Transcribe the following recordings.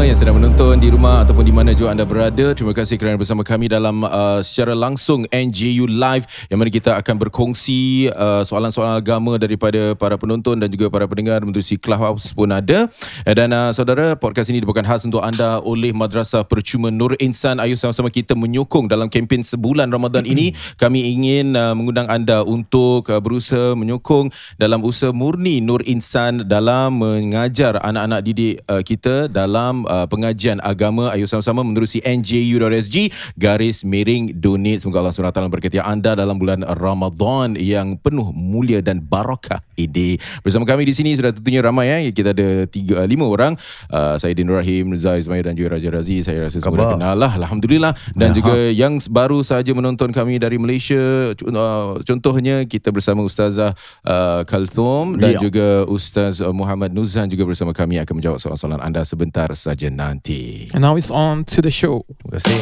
yang sedang menonton di rumah ataupun di mana juga anda berada. Terima kasih kerana bersama kami dalam uh, secara langsung NJU Live yang mana kita akan berkongsi uh, soalan-soalan agama daripada para penonton dan juga para pendengar menerusi Clubhouse pun ada. Eh, dan uh, saudara, podcast ini bukan khas untuk anda oleh Madrasah Percuma Nur Insan. Ayuh sama-sama kita menyokong dalam kempen sebulan Ramadan ini. Mm-hmm. Kami ingin uh, mengundang anda untuk uh, berusaha menyokong dalam usaha murni Nur Insan dalam mengajar anak-anak didik uh, kita dalam uh, pengajian agama ayo sama-sama menerusi NJU.SG garis miring donate semoga Allah SWT berkati anda dalam bulan Ramadan yang penuh mulia dan barakah ini bersama kami di sini sudah tentunya ramai ya kita ada tiga, uh, lima orang uh, saya Din Rahim Rizal Ismail dan juga Raja Razi saya rasa semua dah kenal lah Alhamdulillah dan ya, juga ha. yang baru saja menonton kami dari Malaysia uh, contohnya kita bersama Ustazah uh, Kalthum dan ya. juga Ustaz uh, Muhammad Nuzan juga bersama kami akan menjawab soalan-soalan anda sebentar saja saja nanti. And now it's on to the show. Terima kasih.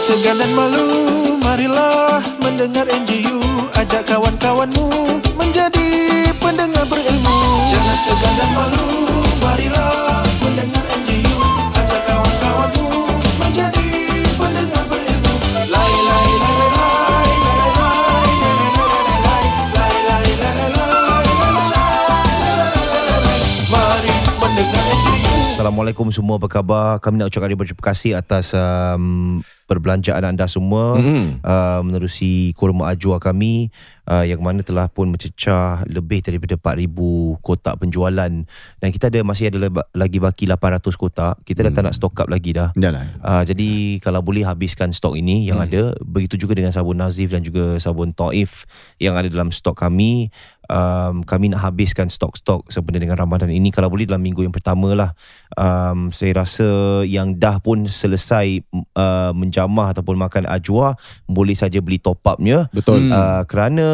segan dan malu Marilah mendengar NGU Ajak kawan-kawanmu Menjadi pendengar berilmu Jangan segan dan malu Marilah mendengar NGU Assalamualaikum semua apa khabar Kami nak ucapkan terima kasih atas um, Perbelanjaan anda semua mm-hmm. uh, Menerusi kurma ajwa kami uh, Yang mana telah pun mencecah Lebih daripada 4,000 kotak penjualan Dan kita ada masih ada lagi baki 800 kotak Kita dah tak mm. nak stock up lagi dah lah. uh, Jadi kalau boleh habiskan stok ini yang mm. ada Begitu juga dengan sabun Nazif dan juga sabun Taif Yang ada dalam stok kami um, kami nak habiskan stok-stok sempena dengan Ramadan ini kalau boleh dalam minggu yang pertama lah um, saya rasa yang dah pun selesai uh, menjamah ataupun makan ajwa boleh saja beli top upnya betul uh, hmm. uh, kerana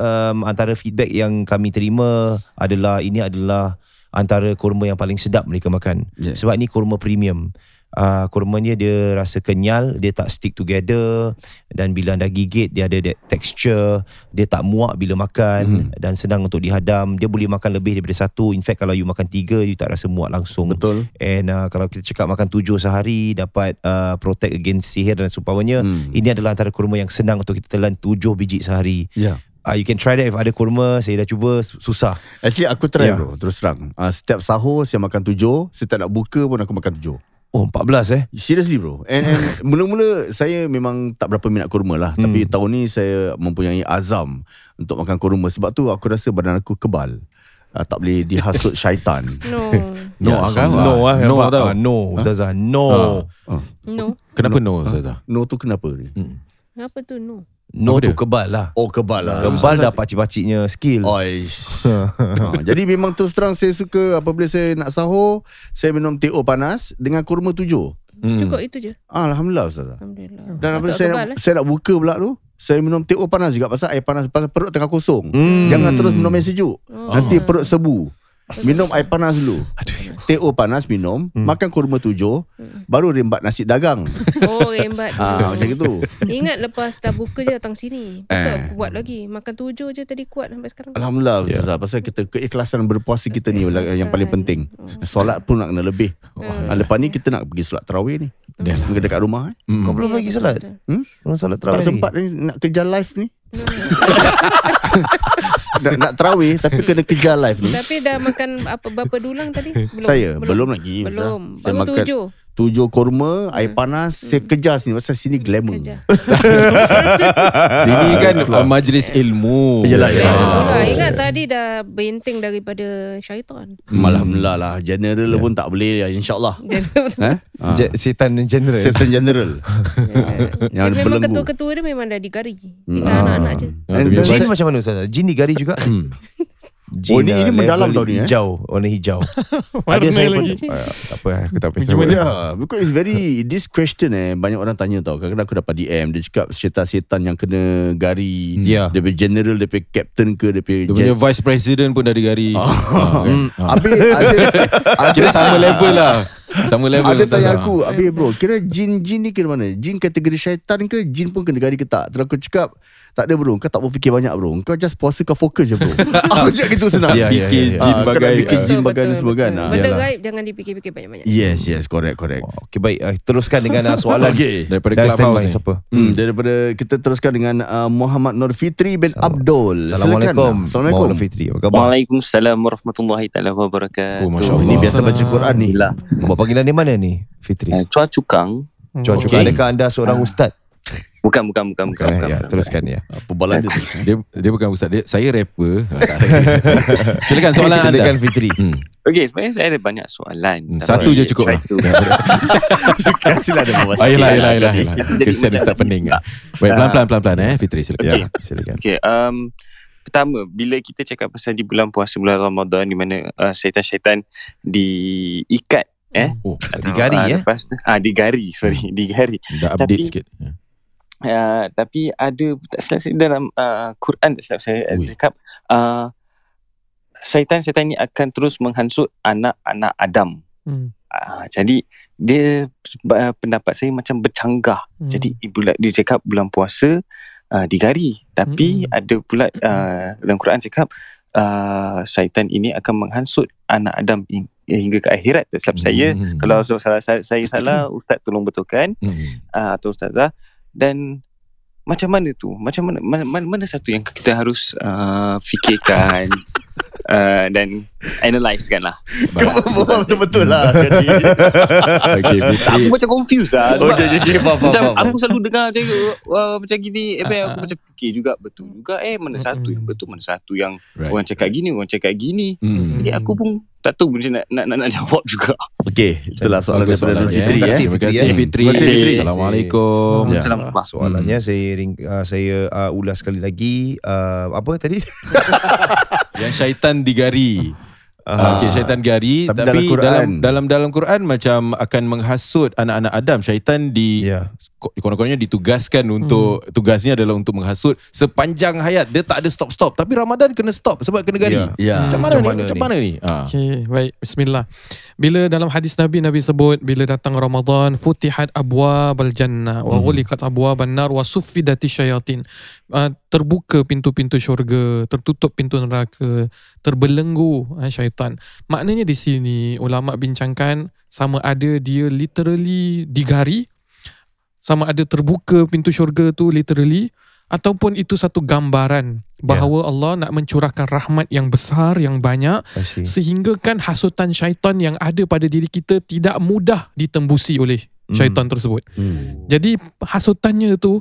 um, antara feedback yang kami terima adalah ini adalah antara kurma yang paling sedap mereka makan yeah. sebab ini kurma premium uh, kurmanya dia rasa kenyal dia tak stick together dan bila anda gigit dia ada that texture dia tak muak bila makan mm. dan senang untuk dihadam dia boleh makan lebih daripada satu in fact kalau you makan tiga you tak rasa muak langsung betul and uh, kalau kita cakap makan tujuh sehari dapat uh, protect against sihir dan seumpamanya mm. ini adalah antara kurma yang senang untuk kita telan tujuh biji sehari ya yeah. Uh, you can try that if ada kurma Saya dah cuba Susah Actually aku try yeah. bro Terus terang uh, Setiap sahur Saya makan tujuh Setiap nak buka pun Aku makan tujuh Oh 14 eh Seriously bro And, mula-mula Saya memang Tak berapa minat kurma lah hmm. Tapi tahun ni Saya mempunyai azam Untuk makan kurma Sebab tu aku rasa Badan aku kebal uh, Tak boleh dihasut syaitan No ya, No yeah, No lah. No lah. No, ah, no Zaza ha? ah, No No Kenapa no, Zaza No tu kenapa ni hmm. Kenapa tu no No oh, tu kebal lah Oh kebal lah Kebal dah pakcik-pakciknya Skill Oish. ha, Jadi memang terus terang Saya suka Apabila saya nak sahur Saya minum teh panas Dengan kurma tujuh hmm. Cukup itu je Alhamdulillah Ustaz Alhamdulillah Dan apabila saya, nak, lah. saya nak buka pula tu saya minum teh panas juga pasal air panas pasal perut tengah kosong. Hmm. Jangan terus minum air sejuk. Hmm. Nanti ah. perut sebu. Minum air panas dulu. Aduh. Teh panas minum, hmm. makan kurma tujuh, hmm. baru rembat nasi dagang. Oh, rembat. ah, macam itu. Ingat lepas dah buka je datang sini. Betul eh. kuat lagi. Makan tujuh je tadi kuat sampai sekarang. Alhamdulillah, yeah. Ustazah. Ya. Pasal kita keikhlasan berpuasa kita ni Keikhlasan. yang paling penting. Oh. Solat pun nak kena lebih. Oh, ah, lepas ni kita nak pergi solat terawih ni. Dia dekat rumah eh. Hmm. Kau belum pergi solat? Hmm? Belum solat terawih. Tak sempat ni nak kerja live ni nak, nak terawih tapi kena kerja live ni. Tapi dah makan apa berapa dulang tadi? Belum. Saya belum, belum lagi. Belum. Saya Baru makan, tujuh. Tujuh kurma hmm. Air panas hmm. Saya kejar sini Pasal sini hmm, glamour Sini kan Majlis ilmu Yelah ya. Ah. Ingat tadi dah Benting daripada Syaitan hmm. Alhamdulillah lah General yeah. pun tak boleh ya. InsyaAllah ha? ha. Syaitan general eh? ah. Syaitan general yeah. Eh, yang Memang ketua-ketua dia Memang dah digari Tinggal hmm. anak-anak je Jin ah. macam mana Ustaz Jin digari juga Jean, oh ini, ini mendalam tau ni eh? hijau eh? warna hijau ada saya pun uh, apa eh aku tak pernah yeah, because it's very this question eh banyak orang tanya tau kadang-kadang aku dapat DM dia cakap setan-setan yang kena gari yeah. punya general dia punya captain ke dia punya, dia vice president pun dari gari ah. ah, kan? hmm. habis uh, uh, kan? uh. kira sama level lah sama level Ada tanya aku Habis bro Kira jin-jin ni kira mana Jin kategori syaitan ke Jin pun kena gari ke tak Terus aku cakap tak ada bro Kau tak berfikir banyak bro Kau just puasa Kau fokus je bro Aku cakap gitu senang yeah, Fikir yeah, yeah. jin ha, bagai Fikir jin betul, bagai betul, semua Benda gaib Jangan dipikir pikir banyak-banyak Yes yes Correct correct wow. Okay baik uh, Teruskan dengan uh, soalan okay. Daripada Dari Clubhouse ni siapa? Hmm, hmm. Daripada Kita teruskan dengan uh, Muhammad Norfitri bin Salam. Abdul Assalamualaikum ah. Assalamualaikum Norfitri. Waalaikumsalam Warahmatullahi ta'ala Wabarakatuh oh, Ini biasa baca Quran ni Bapak panggilan ni mana ni Fitri? Eh, Cua Cukang Cua Cukang Adakah anda seorang ustaz? Bukan bukan bukan bukan. bukan, bukan ya, bukan, teruskan bukan. ya. Perbalan dia. Dia dia bukan ustaz. Dia, saya rapper. Ah, silakan soalan anda. Silakan Fitri. Hmm. Okey, sebenarnya saya ada banyak soalan. Hmm. Satu je cukup. Lah. Ya, Kasihlah dia bawa. Ayolah ayolah ayolah. Kesian ustaz pening. Lah. Baik, pelan-pelan ah. pelan-pelan eh Fitri silakan. Okay. Silakan. Okey, um pertama bila kita cakap pasal di bulan puasa bulan Ramadan di mana uh, syaitan-syaitan diikat eh oh, digari ya. Ah digari sorry, hmm. digari. Tapi sikit. Ya uh, tapi ada tak silap saya dalam uh, Quran tak silap saya uh, Ui. cakap uh, syaitan-syaitan ini akan terus menghansut anak-anak Adam. Hmm. Uh, jadi dia uh, pendapat saya macam bercanggah. Hmm. Jadi ibu dia cakap bulan puasa uh, digari tapi hmm. ada pula hmm. uh, dalam Quran cakap uh, syaitan ini akan menghansut anak Adam eh, hingga ke akhirat tak silap hmm. saya kalau salah saya salah ustaz tolong betulkan hmm. uh, atau ustazah dan macam mana tu macam mana mana, mana satu yang kita harus uh, fikirkan uh, dan analyze kan lah betul betul lah hmm. okay, okay. aku macam confused lah okay, okay, okay, faham, macam faham. aku selalu dengar macam, uh, macam gini eh, uh-huh. aku ah, ah. macam fikir juga betul juga eh mana satu yang hmm. betul mana satu yang right. orang cakap gini orang cakap gini hmm. jadi eh, aku pun tak tahu macam nak, nak, nak, nak jawab juga. Okey, itulah soalan Bagus daripada soalan Fitri. Ya. Eh. Terima kasih Fitri. Ya. Fitri. Fitri. Assalamualaikum. Ya. Soalannya hmm. saya ring, uh, saya uh, ulas sekali lagi. Uh, apa tadi? Yang syaitan digari. Ah, okay, syaitan gari tapi, tapi dalam, dalam dalam dalam Quran macam akan menghasut anak-anak Adam syaitan di yeah. konon-kononnya ditugaskan untuk hmm. tugasnya adalah untuk menghasut sepanjang hayat dia tak ada stop-stop tapi Ramadan kena stop sebab kena gari yeah. Yeah. macam mana macam ni? ni macam mana ni ah. okay baik bismillah bila dalam hadis Nabi Nabi sebut bila datang Ramadan futihat abwa bal jannah wa hmm. ghulikat abwa bal nar wa suffidati syayatin ah, terbuka pintu-pintu syurga tertutup pintu neraka terbelenggu ah, syaitan maknanya di sini ulama bincangkan sama ada dia literally digari sama ada terbuka pintu syurga tu literally ataupun itu satu gambaran ya. bahawa yeah. Allah nak mencurahkan rahmat yang besar yang banyak sehingga kan hasutan syaitan yang ada pada diri kita tidak mudah ditembusi oleh syaitan mm. tersebut. Mm. Jadi hasutannya tu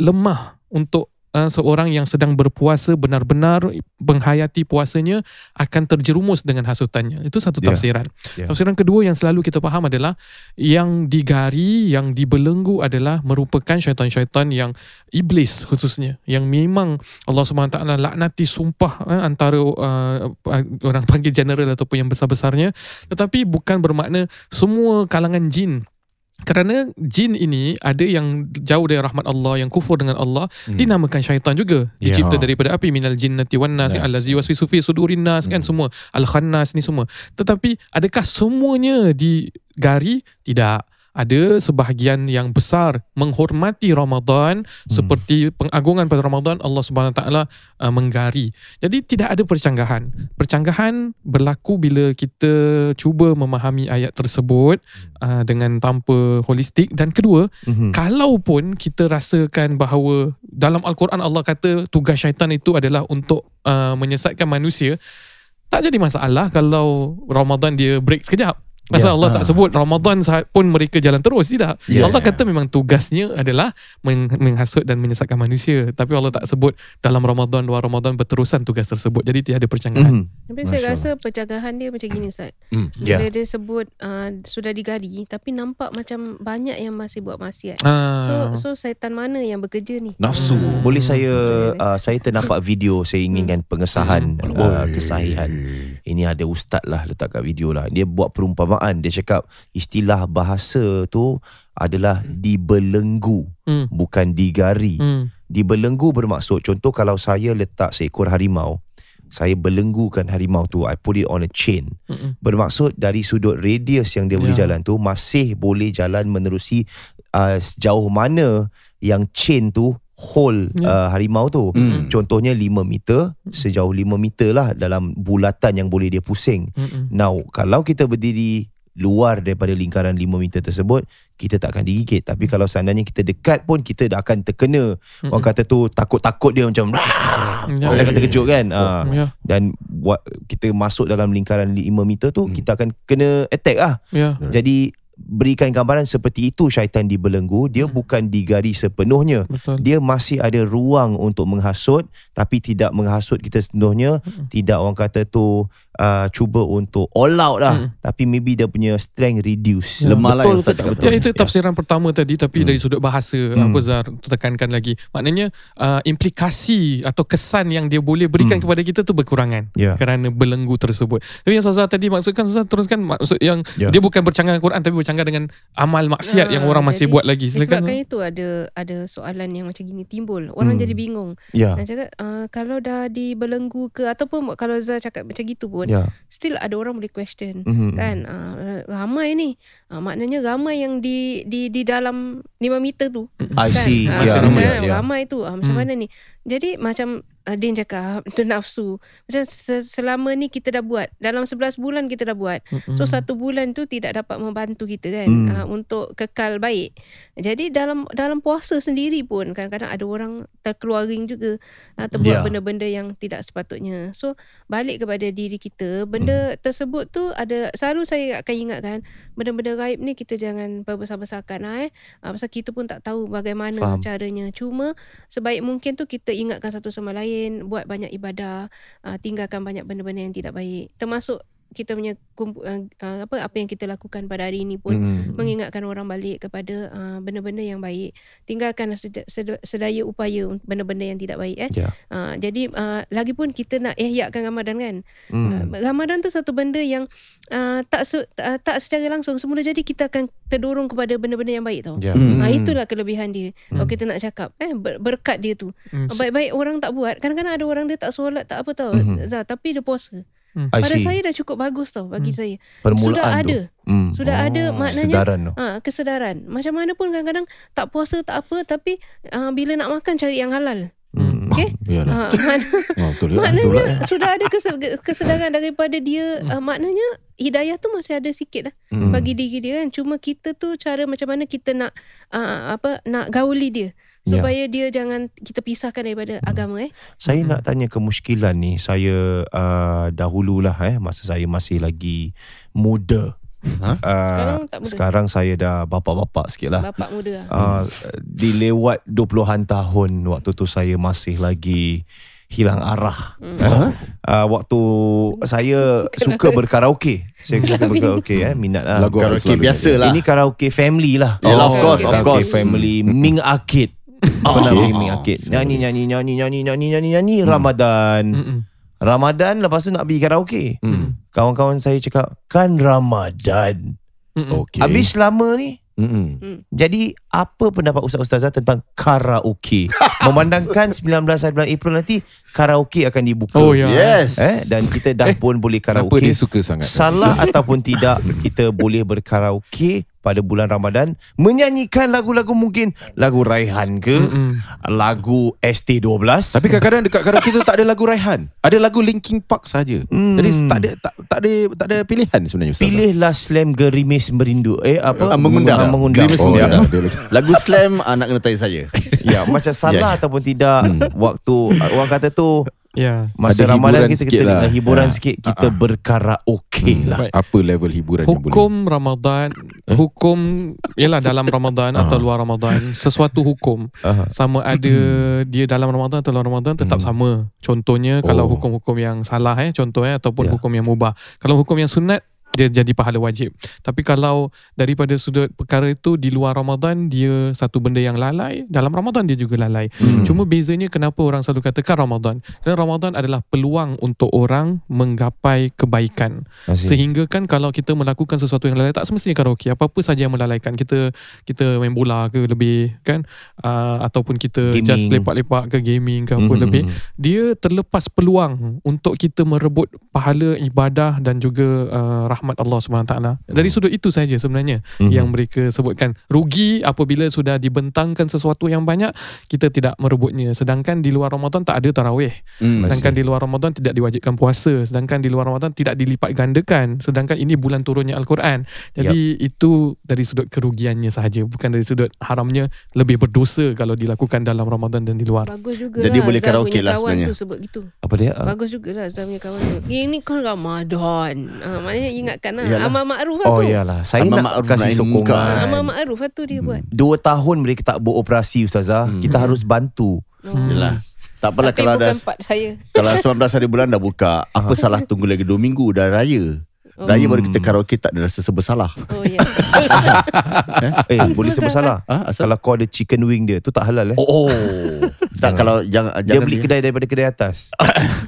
lemah untuk uh, seorang yang sedang berpuasa benar-benar menghayati puasanya akan terjerumus dengan hasutannya. Itu satu ya. tafsiran. Yeah. Yeah. Tafsiran kedua yang selalu kita faham adalah yang digari, yang dibelenggu adalah merupakan syaitan-syaitan yang iblis khususnya yang memang Allah SWT laknati sumpah eh, antara uh, orang panggil general ataupun yang besar-besarnya tetapi bukan bermakna semua kalangan jin kerana jin ini ada yang jauh dari rahmat Allah yang kufur dengan Allah hmm. dinamakan syaitan juga dicipta ya. daripada api minal jinnati wan nas yes. allazi waswisu fi sudurin nas kan, hmm. kan semua al khannas ni semua tetapi adakah semuanya digari tidak ada sebahagian yang besar menghormati Ramadan hmm. seperti pengagungan pada Ramadan Allah Subhanahu taala uh, menggari. Jadi tidak ada percanggahan. Percanggahan berlaku bila kita cuba memahami ayat tersebut hmm. uh, dengan tanpa holistik dan kedua, hmm. kalaupun kita rasakan bahawa dalam al-Quran Allah kata tugas syaitan itu adalah untuk uh, menyesatkan manusia, tak jadi masalah kalau Ramadan dia break sekejap. Masa yeah. Allah ha. tak ah. sebut Ramadan pun mereka jalan terus tidak. Yeah. Allah ya. kata memang tugasnya adalah menghasut dan menyesatkan manusia. Tapi Allah tak sebut dalam Ramadan luar Ramadan berterusan tugas tersebut. Jadi tiada percanggahan. Mm. Tapi Masya saya rasa percanggahan dia macam gini Ustaz. Mm. Yeah. Bila ya. dia sebut uh, sudah digari tapi nampak macam banyak yang masih buat maksiat. Uh. So so syaitan mana yang bekerja ni? Nafsu. Uh. Boleh saya uh, saya ternampak video saya inginkan hmm. pengesahan uh, kesahihan. Ini ada ustaz lah letak kat video lah. Dia buat perumpamaan penggunaan dia cakap istilah bahasa tu adalah hmm. dibelenggu hmm. bukan digari hmm. dibelenggu bermaksud contoh kalau saya letak seekor harimau saya belenggukan harimau tu i put it on a chain Mm-mm. bermaksud dari sudut radius yang dia yeah. boleh ya. jalan tu masih boleh jalan menerusi uh, sejauh mana yang chain tu hole yeah. uh, harimau tu mm. contohnya 5 meter hmm. sejauh 5 meter lah dalam bulatan yang boleh dia pusing Mm-mm. now kalau kita berdiri luar daripada lingkaran 5 meter tersebut kita tak akan digigit tapi kalau seandainya kita dekat pun kita dah akan terkena mm-hmm. orang kata tu takut-takut dia macam yeah. Ya, orang yeah. akan terkejut ya, ya, kan oh. Ah. yeah. dan buat kita masuk dalam lingkaran 5 meter tu mm. kita akan kena attack lah yeah. jadi berikan gambaran seperti itu syaitan dibelenggu dia mm. bukan digari sepenuhnya Betul. dia masih ada ruang untuk menghasut tapi tidak menghasut kita sepenuhnya hmm tidak orang kata tu uh, cuba untuk all out lah hmm. tapi maybe dia punya strength reduce hmm. lemah lah betul ke betul ya itu tafsiran yeah. pertama tadi tapi hmm. dari sudut bahasa hmm. apa Zar tekankan lagi maknanya uh, implikasi atau kesan yang dia boleh berikan hmm. kepada kita tu berkurangan yeah. kerana belenggu tersebut tapi yang Zazah tadi maksudkan Zazah teruskan maksud yang yeah. dia bukan bercanggah Quran tapi bercanggah dengan amal maksiat uh, yang orang masih jadi, buat lagi Silakan. sebabkan itu ada ada soalan yang macam gini timbul orang hmm. jadi bingung yeah. dan cakap uh, kalau dah dibelenggu ke ataupun kalau Zazah cakap macam gitu pun pun yeah. still ada orang boleh question mm-hmm. kan uh, ramai ni uh, maknanya ramai yang di di di dalam 5 meter tu I kan? see uh, yeah. Yeah. yeah. ramai tu uh, macam mm. mana ni jadi macam uh, Din cakap tu nafsu macam selama ni kita dah buat dalam 11 bulan kita dah buat mm-hmm. so satu bulan tu tidak dapat membantu kita kan mm. uh, untuk kekal baik jadi dalam dalam puasa sendiri pun kadang-kadang ada orang terkeluaring juga uh, terbuat yeah. benda-benda yang tidak sepatutnya so balik kepada diri kita benda mm. tersebut tu ada selalu saya akan ingatkan benda-benda gaib ni kita jangan perbesar-besarkan lah, eh uh, pasal kita pun tak tahu bagaimana Faham. caranya cuma sebaik mungkin tu kita ingatkan satu sama lain lain, buat banyak ibadah, uh, tinggalkan banyak benda-benda yang tidak baik. Termasuk kita punya kumpu, uh, apa apa yang kita lakukan pada hari ini pun mm mengingatkan orang balik kepada uh, benda-benda yang baik tinggalkan sedaya upaya untuk benda-benda yang tidak baik eh yeah. Ya. uh, jadi uh, lagi pun kita nak ihyakkan Ramadan kan mm. uh, Ramadan tu satu benda yang uh, tak se- uh, tak secara langsung semula jadi kita akan terdorong kepada benda-benda yang baik tau yeah. Ya. Hmm. mm uh, itulah kelebihan dia mm. kalau kita nak cakap eh berkat dia tu mm. baik-baik orang tak buat kadang-kadang ada orang dia tak solat tak apa tau mm-hmm. Zah, tapi dia puasa Hmm. Pada saya dah cukup bagus tau bagi hmm. saya. Permulaan sudah ada. Hmm. Sudah oh. ada maknanya ha, kesedaran. Macam mana pun kadang-kadang tak puasa tak apa tapi uh, bila nak makan cari yang halal. Hmm. Okey. Ha, maknanya itulah. sudah ada kesedaran daripada dia uh, maknanya hidayah tu masih ada sikit lah hmm. bagi diri dia kan. Cuma kita tu cara macam mana kita nak uh, apa nak gauli dia. Ya. supaya yeah. dia jangan kita pisahkan daripada hmm. agama eh. Saya hmm. nak tanya kemuskilan ni saya uh, dahululah eh masa saya masih lagi muda. Huh? Ha? Uh, sekarang tak Sekarang saya dah bapa bapa sikit lah Bapak muda lah. Uh, Dilewat 20-an tahun Waktu tu saya masih lagi Hilang arah hmm. huh? Eh? Ha? uh, Waktu saya Kenapa? suka berkaraoke Saya suka berkaraoke eh, Minat lah Lagu karaoke biasa lah Ini karaoke family lah oh, yeah, Of course, of course. Karaoke family Ming Akid Oh. Pernah okay. gaming arcade. Oh, nyanyi, nyanyi, nyanyi, nyanyi, nyanyi, nyanyi, nyanyi, hmm. Ramadan. Mm-mm. Ramadan lepas tu nak pergi karaoke. Mm. Kawan-kawan saya cakap, kan Ramadan. Mm-mm. Okay. Habis lama ni, Mm. Jadi apa pendapat ustaz-ustazah tentang karaoke? Memandangkan 19 hari bulan April nanti karaoke akan dibuka. Oh yeah. yes. Eh dan kita dah eh, pun boleh karaoke. Apa dia suka sangat? Salah ataupun tidak kita boleh berkaraoke pada bulan Ramadan menyanyikan lagu-lagu mungkin lagu Raihan ke mm-hmm. lagu ST12 tapi kadang-kadang dekat karaoke tu tak ada lagu Raihan ada lagu Linkin Park saja mm. jadi tak ada tak, tak ada tak ada pilihan sebenarnya Ustaz pilihlah slam gerimis merindu eh apa uh, mengundang uh, mengundang, oh, mengundang. Oh, ya. lagu slam anak ah, uh, kena tanya saya ya macam salah yeah. ataupun tidak hmm. waktu orang kata tu Yeah. Masa ada Ramadan kita kita lah. hiburan yeah. sikit kita uh-huh. berkaraoke hmm. lah. Baik. Apa level hiburan hukum yang boleh? Hukum Ramadan, eh? hukum ialah dalam Ramadan atau ah. luar Ramadan, sesuatu hukum uh-huh. sama ada hmm. dia dalam Ramadan atau luar Ramadan tetap hmm. sama. Contohnya oh. kalau hukum-hukum yang salah eh contohnya eh, ataupun yeah. hukum yang mubah. Kalau hukum yang sunat dia jadi pahala wajib. Tapi kalau daripada sudut perkara itu di luar Ramadan dia satu benda yang lalai, dalam Ramadan dia juga lalai. Hmm. Cuma bezanya kenapa orang selalu katakan Ramadan? Kerana Ramadan adalah peluang untuk orang menggapai kebaikan. Sehingga kan kalau kita melakukan sesuatu yang lalai tak semestinya karaoke, apa-apa saja yang melalaikan kita kita main bola ke lebih kan uh, ataupun kita gaming. just lepak-lepak ke gaming ke apa hmm. hmm lebih, hmm, hmm. dia terlepas peluang untuk kita merebut pahala ibadah dan juga uh, rahmat Allah SWT ya, dari sudut itu saja sebenarnya mm-hmm. yang mereka sebutkan rugi apabila sudah dibentangkan sesuatu yang banyak kita tidak merebutnya sedangkan di luar Ramadan tak ada tarawih mm, sedangkan di luar Ramadan tidak diwajibkan puasa sedangkan di luar Ramadan tidak dilipat gandakan sedangkan ini bulan turunnya Al-Quran jadi yep. itu dari sudut kerugiannya saja, bukan dari sudut haramnya lebih berdosa kalau dilakukan dalam Ramadan dan di luar bagus juga jadi lah, boleh karaoke okay lah sebenarnya apa dia bagus juga lah Zah punya kawan tu ini kan Ramadan uh, maknanya ingat diingatkan lah. Yalah. Amal Ma'ruf lah oh, tu. Oh iyalah. Saya Amal nak kasih sokongan. Kan. Amal Ma'ruf lah tu dia hmm. buat. Dua tahun mereka tak beroperasi Ustazah. Hmm. Kita hmm. harus bantu. Hmm. Yalah. Tak apalah kalau ada Kalau 19 hari bulan dah buka Apa salah tunggu lagi dua minggu Dah raya oh. Raya baru hmm. kita karaoke tak ada rasa sebesalah. Oh ya. eh, eh boleh sebesalah. Ha? Ah, kalau kau ada chicken wing dia, tu tak halal eh. Oh. oh. tak kalau jangan, jangan dia beli dia. kedai daripada kedai atas.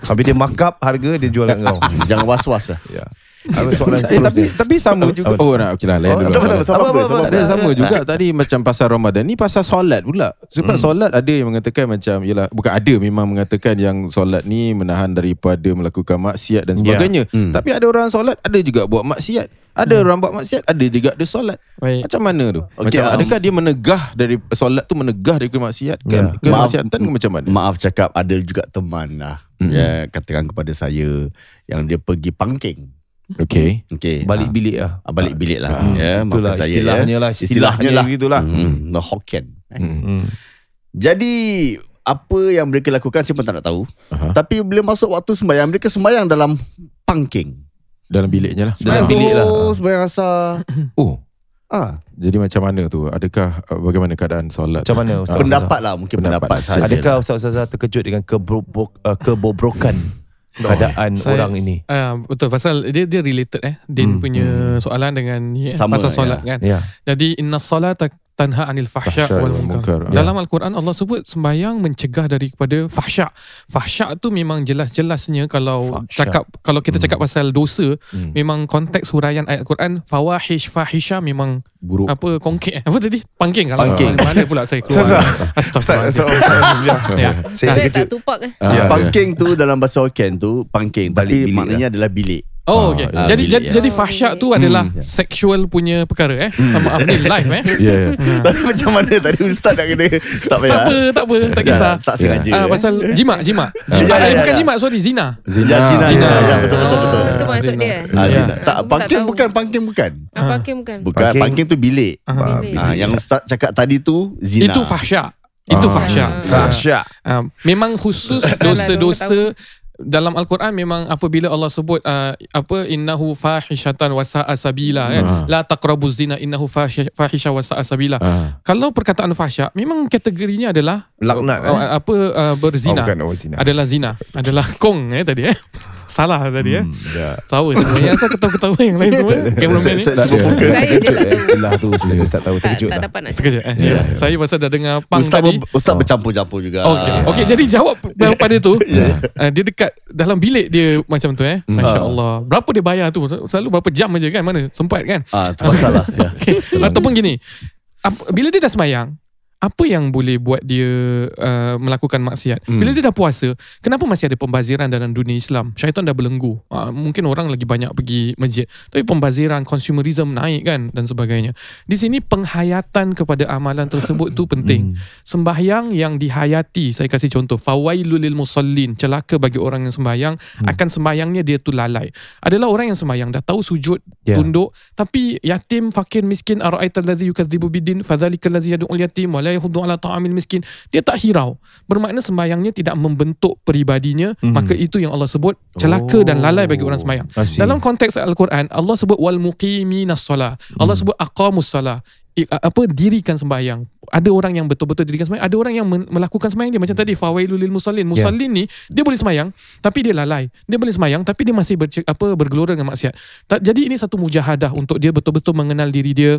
Sampai dia markup harga dia jual kat kau. jangan was-was lah. Ya. Eh, tapi tapi sama juga. Oh, nak okey lah. Lain oh, dulu. Tak apa-apa. Sama juga tadi macam pasal Ramadan. Ni pasal solat pula. Sebab hmm. solat ada yang mengatakan macam, yelah, bukan ada memang mengatakan yang solat ni menahan daripada melakukan maksiat dan ya. sebagainya. Hmm. Tapi ada orang solat, ada juga buat maksiat. Ada hmm. orang buat maksiat, ada juga dia solat. Baik. Macam mana tu? Okay, macam, um, adakah dia menegah dari solat tu menegah dari maksiat ya. ke, yeah. ke maksiat tu macam mana? Maaf cakap ada juga teman lah. hmm Ya, katakan kepada saya yang dia pergi pangking. Okay. okay. Balik ha. bilik lah. Ah, balik bilik lah. Ha. Ya, Itulah saya, istilahnya ya. lah. Istilahnya, istilahnya lah. lah. Hmm. The Hokkien. Hmm. Hmm. Jadi, apa yang mereka lakukan, siapa pun tak nak tahu. Aha. Tapi bila masuk waktu sembahyang, mereka sembahyang dalam pangking. Dalam biliknya lah. Sembayang dalam bilik lah. Sembahyang asal. Oh. Ha. Jadi macam mana tu? Adakah uh, bagaimana keadaan solat? Macam mana? Ustaz, pendapat Ustaz, lah mungkin pendapat. pendapat adakah Ustaz-Ustaz lah. terkejut dengan uh, kebobrokan? keadaan saya, orang ini. Uh, betul pasal dia dia related eh. dia hmm. punya hmm. soalan dengan ya, Sama, pasal lah, solat yeah. kan. Yeah. Jadi inna tak tanha anil fahsyak wal munkar. Dalam Al-Quran Allah sebut sembahyang mencegah daripada fahsyak. Fahsyak tu memang jelas-jelasnya kalau fahsyak. cakap kalau kita cakap hmm. pasal dosa, hmm. memang konteks huraian ayat Al-Quran fawahish fahisha memang buruk. Apa kongkeng? Apa tadi? Pangking kalau pangking. mana pula saya keluar. Astagfirullah. Saya tak tupak eh. Pangking tu dalam bahasa Hokkien tu pangking tapi maknanya adalah bilik. Oh ah, okay. Uh, jadi bilik, jadi yeah. fahsyah okay. tu hmm. adalah hmm. sexual punya perkara eh. Hmm. Sama eh? Ya, ya. hmm. ni live eh. Yeah. Tapi macam mana tadi ustaz nak kena tak payah. Tak apa, tak apa, tak ya, kisah. Yeah, tak sengaja. Ah pasal jimat, jimat. Jima. Yeah, yeah, yeah, bukan yeah. jimat, sorry, zina. Zina. Ya, zina. zina. Ya, yeah, betul, betul, betul. Oh, itu maksud dia. Ah, yeah. Tak pangkin bukan pangkin bukan. Ah, pangkin bukan. Bukan pangkin tu bilik. Ah, yang ustaz cakap tadi tu zina. Itu fahsyah. Itu fahsyah. Fahsyah. Memang khusus dosa-dosa dalam al-Quran memang apabila Allah sebut uh, apa innahu fahishatan wasa'a sabila kan uh. la taqrabuz zina innahu fahisha wasa'a sabila uh. kalau perkataan fahsyah memang kategorinya adalah laknat uh, eh? apa uh, berzina oh, bukan, oh, zina. adalah zina adalah kong ya eh, tadi eh Salah tadi eh? Hmm, ya. tahu. eh. Ya. Yeah. Sama Yang asal ketawa-ketawa yang lain semua. Cameraman ni. Saya eh, tak tu tak tahu. Terkejut lah. Tak dapat nak. Terkejut. Eh? Ya, ya. Saya pasal dah dengar pang tadi. Ustaz bercampur-campur juga. Okay. Ah. Okay. Jadi jawab pada tu. Dia dekat dalam bilik dia macam tu eh. Hmm. Masya Allah. Berapa dia bayar tu? Selalu berapa jam aja kan? Mana? Sempat kan? Ah, tak masalah. Ataupun gini. Bila dia dah semayang, apa yang boleh buat dia uh, melakukan maksiat hmm. bila dia dah puasa kenapa masih ada pembaziran dalam dunia Islam syaitan dah belenggu uh, mungkin orang lagi banyak pergi masjid tapi pembaziran consumerism naik kan dan sebagainya di sini penghayatan kepada amalan tersebut tu penting hmm. sembahyang yang dihayati saya kasih contoh fawailul lil musallin celaka bagi orang yang sembahyang hmm. akan sembahyangnya dia tu lalai adalah orang yang sembahyang dah tahu sujud yeah. tunduk tapi yatim fakir miskin araita allazi yukadzibu bidin fadzalikal ladzi yad'ul yatim wala yahuddu ala ta'amil miskin dia tak hirau bermakna sembayangnya tidak membentuk peribadinya hmm. maka itu yang Allah sebut celaka oh. dan lalai bagi orang sembayang dalam konteks al-Quran Allah sebut wal muqiminas solah hmm. Allah mhm. sebut aqamus solah apa dirikan sembahyang ada orang yang betul-betul dirikan sembahyang ada orang yang melakukan sembahyang dia macam hmm. tadi fawailul lil musallin ya. musallin yeah. ni dia boleh sembahyang tapi dia lalai dia boleh sembahyang tapi dia masih ber, apa bergelora dengan maksiat jadi ini satu mujahadah untuk dia betul-betul mengenal diri dia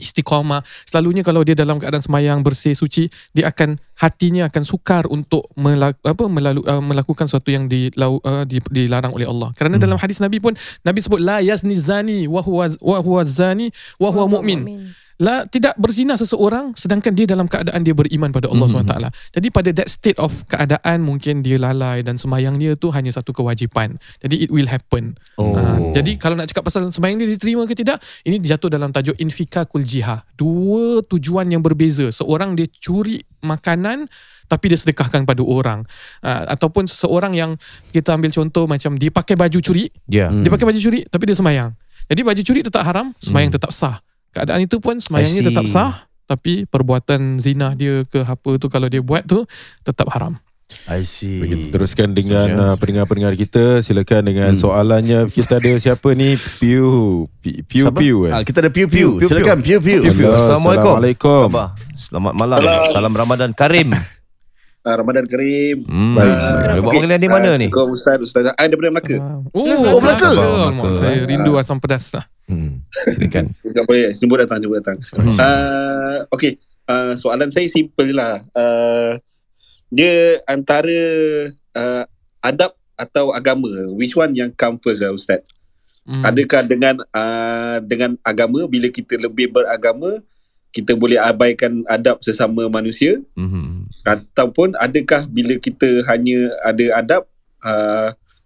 istiqamah selalunya kalau dia dalam keadaan semayang bersih suci dia akan hatinya akan sukar untuk melaku, apa melalu, uh, melakukan sesuatu yang dilau, uh, dilarang oleh Allah kerana hmm. dalam hadis nabi pun nabi sebut la yasnizani wa huwa wa huwa zani wa huwa mu'min la tidak berzina seseorang sedangkan dia dalam keadaan dia beriman pada Allah mm-hmm. SWT. Jadi pada that state of keadaan mungkin dia lalai dan sembahyang dia tu hanya satu kewajipan. Jadi it will happen. Oh. Uh, jadi kalau nak cakap pasal semayang dia diterima ke tidak, ini jatuh dalam tajuk infika kul jiha. Dua tujuan yang berbeza. Seorang dia curi makanan tapi dia sedekahkan pada orang uh, ataupun seseorang yang kita ambil contoh macam dia pakai baju curi, yeah. dia pakai baju curi tapi dia semayang. Jadi baju curi tetap haram, semayang mm. tetap sah keadaan itu pun semayangnya tetap sah tapi perbuatan zina dia ke apa tu kalau dia buat tu tetap haram I see. Kita teruskan dengan so, uh, pendengar-pendengar kita. Silakan dengan hmm. soalannya. Kita ada siapa ni? Piu. Eh? Ah, Piu Piu. Eh? Kita ada Piu Piu. Silakan Piu Piu. Assalamualaikum. Assalamualaikum. Selamat malam. Hello. Salam Ramadan Karim. Ah, Ramadan Karim. Hmm. Ah, Baik. Uh, okay. Buat di mana uh, ni? Kau Ustaz. Ustaz. Saya daripada Melaka. Uh, oh, oh, Melaka. Melaka. Saya rindu uh, asam pedas. Lah. Hmm. Silakan. Jumpa datang, jumpa datang. Hmm. Uh, ah, okay, ah, soalan saya simple lah. Uh, dia antara adab atau agama, which one yang come first lah Ustaz? Hmm. Adakah dengan dengan agama, bila kita lebih beragama, kita boleh abaikan adab sesama manusia? Hmm. Ataupun adakah bila kita hanya ada adab,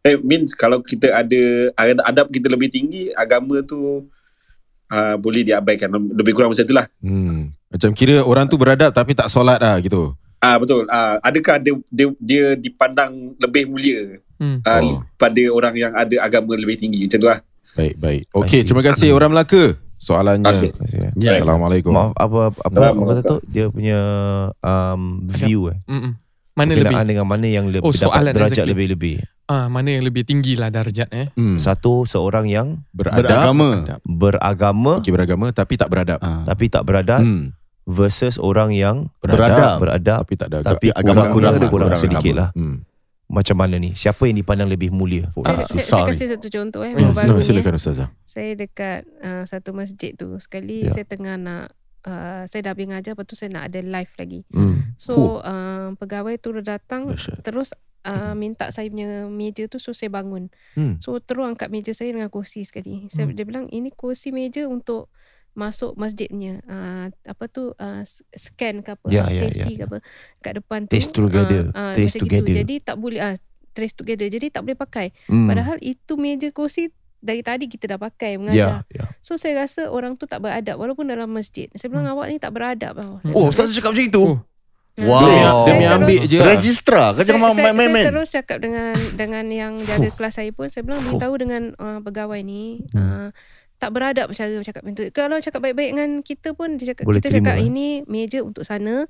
Eh, means kalau kita ada adab kita lebih tinggi, agama tu uh, boleh diabaikan. Lebih kurang macam itulah. Hmm. Macam kira orang tu beradab tapi tak solat lah gitu. Ah uh, betul. uh, adakah dia, dia, dia dipandang lebih mulia hmm. uh, oh. pada orang yang ada agama lebih tinggi macam tu lah. Baik, baik. Okay terima kasih orang Melaka. Soalannya. Okay. Ya. Assalamualaikum. Maaf apa apa, kata tu dia punya apa, apa, apa, apa, apa, mana lebih? dengan mana yang lebih oh, soalan derajat exactly. lebih-lebih. Ah, mana yang lebih tinggi lah darjat eh? Hmm. Satu seorang yang beradab, beragama, beragama, okay, beragama tapi tak beradab. Ah. Tapi tak beradab. Hmm. Versus orang yang beradab, beradab, tapi tak ada tapi agama lah, kurang, kurang, sedikit lah. Hmm. Macam mana ni? Siapa yang dipandang lebih mulia? Oh, saya, saya, saya kasih satu contoh eh. Hmm. baru eh. Saya dekat uh, satu masjid tu. Sekali yeah. saya tengah nak uh, saya dah bingung aja, lepas tu saya nak ada live lagi. Hmm. So, uh, pegawai tu dah datang, Dasyat. terus uh, minta saya punya meja tu, so saya bangun. Hmm. So, terus angkat meja saya dengan kursi sekali. Saya, hmm. Dia bilang, ini kursi meja untuk masuk masjidnya. Uh, apa tu, uh, scan ke apa, yeah, ya, ya, safety yeah, yeah, ke ya. apa, kat depan tu. Taste together. Uh, uh, Taste together. Gitu. Jadi, tak boleh... Uh, trace together jadi tak boleh pakai hmm. padahal itu meja kursi dari tadi kita dah pakai ya, mengajar. Yeah, yeah. So saya rasa orang tu tak beradab walaupun dalam masjid. Saya bilang hmm. awak ni tak beradab. Hmm. Oh, ustaz cakap macam itu. Oh. Hmm. Wow. Dia, dia saya ambil terus, je. Lah. Registra lah. ke jangan main-main. Saya, saya, saya main. terus cakap dengan dengan yang jaga kelas saya pun saya bilang tahu dengan uh, pegawai ni hmm. uh, tak beradab cara bercakap pintu. Kalau cakap baik-baik dengan kita pun dia cakap kita cakap kan? ini meja untuk sana